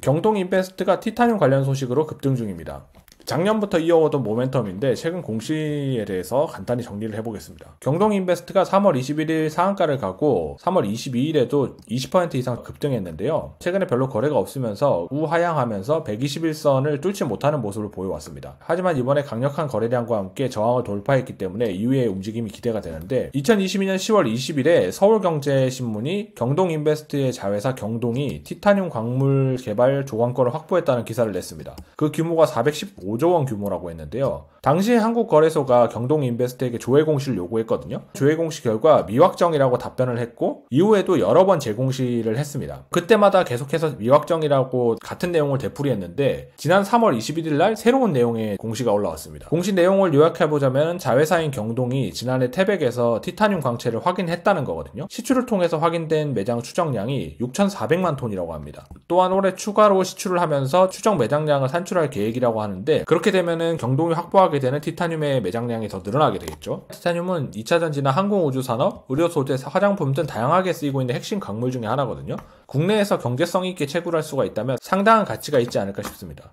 경통 인베스트가 티타늄 관련 소식으로 급등 중입니다. 작년부터 이어오던 모멘텀인데 최근 공시에 대해서 간단히 정리를 해보겠습니다. 경동인베스트가 3월 21일 상한가를 가고 3월 22일에도 20% 이상 급등했는데요. 최근에 별로 거래가 없으면서 우하향하면서 121선을 뚫지 못하는 모습을 보여왔습니다. 하지만 이번에 강력한 거래량과 함께 저항을 돌파했기 때문에 이후의 움직임이 기대가 되는데 2022년 10월 20일에 서울경제신문이 경동인베스트의 자회사 경동이 티타늄 광물 개발 조건권을 확보했다는 기사를 냈습니다. 그 규모가 415 5조 원 규모라고 했는데요. 당시 한국거래소가 경동인베스트에게 조회공시를 요구했거든요. 조회공시 결과 미확정이라고 답변을 했고 이후에도 여러 번 재공시를 했습니다. 그때마다 계속해서 미확정이라고 같은 내용을 되풀이했는데 지난 3월 21일 날 새로운 내용의 공시가 올라왔습니다. 공시 내용을 요약해보자면 자회사인 경동이 지난해 태백에서 티타늄 광채를 확인했다는 거거든요. 시출을 통해서 확인된 매장 추정량이 6,400만 톤이라고 합니다. 또한 올해 추가로 시출을 하면서 추정 매장량을 산출할 계획이라고 하는데 그렇게 되면은 경동이 확보하게 되는 티타늄의 매장량이 더 늘어나게 되겠죠. 티타늄은 2차 전지나 항공 우주 산업, 의료 소재, 화장품 등 다양하게 쓰이고 있는 핵심 광물 중의 하나거든요. 국내에서 경제성 있게 채굴할 수가 있다면 상당한 가치가 있지 않을까 싶습니다.